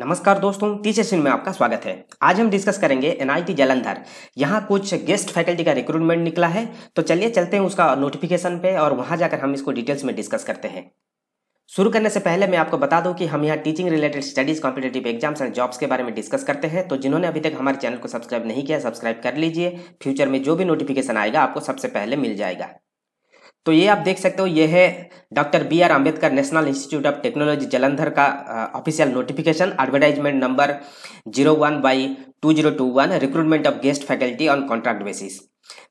नमस्कार दोस्तों टीचर सिंह में आपका स्वागत है आज हम डिस्कस करेंगे एनआईटी जालंधर यहाँ कुछ गेस्ट फैकल्टी का रिक्रूटमेंट निकला है तो चलिए चलते हैं उसका नोटिफिकेशन पे और वहाँ जाकर हम इसको डिटेल्स में डिस्कस करते हैं शुरू करने से पहले मैं आपको बता दूं कि हम यहाँ teaching related studies competitive exams and jobs के बारे में डिस्कस करते हैं तो जिन्होंने अभी तक हमारे चैनल को सब्सक्राइब नहीं किया सब्सक्राइब कर लीजिए फ्यूचर में जो भी नोटिफिकेशन आएगा आपको सबसे पहले मिल जाएगा तो ये आप देख सकते हो ये है doctor B R Ambedkar national institute of technology Jalandhar का official notification advertisement number zero one by two zero two one recruitment of guest faculty on contract basis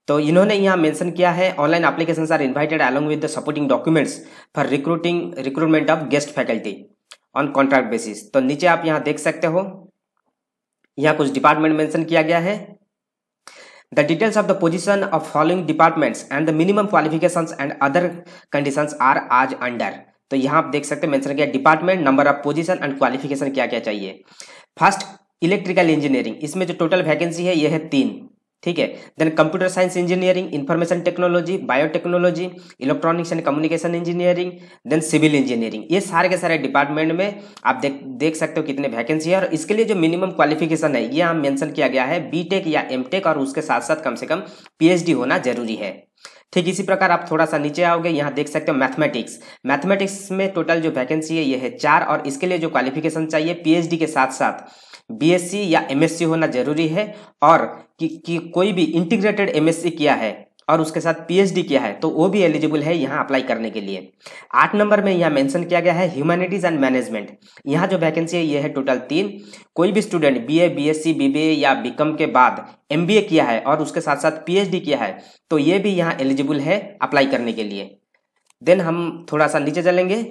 तो इन्होंने यहाँ मेंशन किया है online application are invited along with the supporting documents for recruiting recruitment of guest faculty on contract basis तो नीचे आप यहाँ देख सकते हो यहाँ कुछ डिपार्टमेंट मेंशन किया गया है The details of the position of following departments and the minimum qualifications and other conditions are as under. तो यहाँ आप देख सकते हैं मेंशन किया department number of position and qualification क्या क्या चाहिए फर्स्ट इलेक्ट्रिकल इंजीनियरिंग इसमें जो टोटल वैकेंसी है यह है तीन ठीक है then computer science engineering information technology biotechnology electronics and communication engineering then civil engineering ये सारे के सारे डिपार्टमेंट में आप देख देख सकते हो कितने वैकेंसी है और इसके लिए जो मिनिमम क्वालिफिकेशन है ये यहाँ मेंशन किया गया है बीटेक या एमटेक और उसके साथ साथ कम से कम पीएचडी होना जरूरी है ठीक इसी प्रकार आप थोड़ा सा नीचे आओगे यहाँ देख सकते हो मैथमेटिक्स मैथमेटिक्स में टोटल जो वैकेंसी है ये है चार और इसके लिए जो क्वालिफिकेशन चाहिए पीएचडी के साथ साथ बीएससी या एमएससी होना जरूरी है और कि, कि कोई भी इंटीग्रेटेड एमएससी किया है और उसके साथ पीएचडी किया है तो वो भी एलिजिबल है यहाँ अप्लाई करने के लिए आठ नंबर में यहाँ मेंशन किया गया है ह्यूमैनिटीज एंड मैनेजमेंट यहाँ जो वैकेंसी है ये है टोटल तीन कोई भी स्टूडेंट बीए बीएससी बीबीए या बीकॉम के बाद एमबीए किया है और उसके साथ साथ पीएचडी किया है तो ये भी यहाँ एलिजिबल है अप्लाई करने के लिए देन हम थोड़ा सा नीचे चलेंगे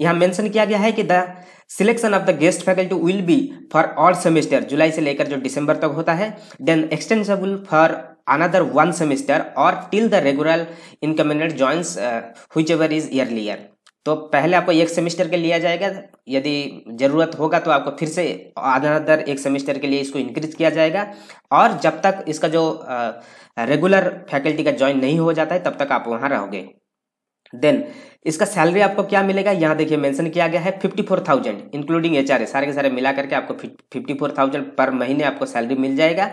यहाँ मेंशन किया गया है कि the selection of the guest faculty will be for all semester जुलाई से लेकर जो दिसंबर तक होता है then extensible for another one semester और till the regular incumbent joins whichever is earlier तो पहले आपको एक सेमेस्टर के लिया जाएगा यदि ज़रूरत होगा तो आपको फिर से अनदर एक सेमेस्टर के लिए इसको इंक्रीज किया जाएगा और जब तक इसका जो रेगुलर uh, फैकल्टी का ज्वाइन नहीं हो जाता है तब तक आप वहाँ रहोगे देन इसका सैलरी आपको क्या मिलेगा यहाँ देखिए मेंशन किया गया है fifty four thousand including H R सारे के सारे मिला करके आपको फिफ्टी फोर थाउजेंड पर महीने आपको सैलरी मिल जाएगा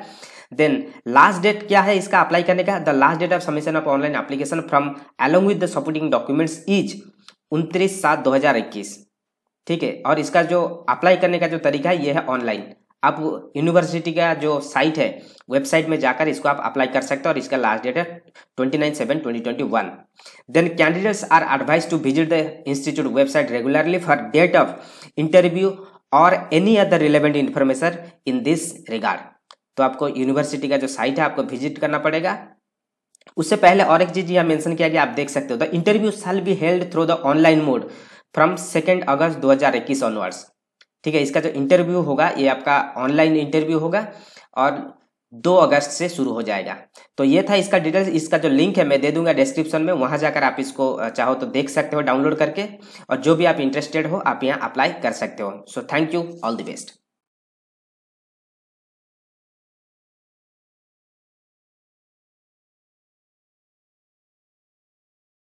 देन लास्ट डेट क्या है इसका अप्लाई करने का the last date of submission of online application from along with the supporting documents is उनतीस सात दो हजार इक्कीस ठीक है और इसका जो अप्लाई करने का जो तरीका है ये है ऑनलाइन आप यूनिवर्सिटी का जो साइट है वेबसाइट में जाकर इसको आप अप्लाई कर सकते हो और इसका लास्ट डेट है twenty nine seven twenty twenty one then candidates are advise to visit the institute website regularly for date of interview और any other relevant information in this regard तो आपको यूनिवर्सिटी का जो साइट है आपको visit करना पड़ेगा उससे पहले और एक चीज यहाँ मेंशन किया गया आप देख सकते हो the interview shall be held through the online mode from second अगस्त दो हज़ार इक्कीस ऑनवर्ड्स ठीक है इसका जो इंटरव्यू होगा ये आपका ऑनलाइन इंटरव्यू होगा और दो अगस्त से शुरू हो जाएगा तो ये था इसका डिटेल्स इसका जो लिंक है मैं दे दूंगा डिस्क्रिप्शन में वहां जाकर आप इसको चाहो तो देख सकते हो डाउनलोड करके और जो भी आप इंटरेस्टेड हो आप यहाँ अप्लाई कर सकते हो so thank you all the best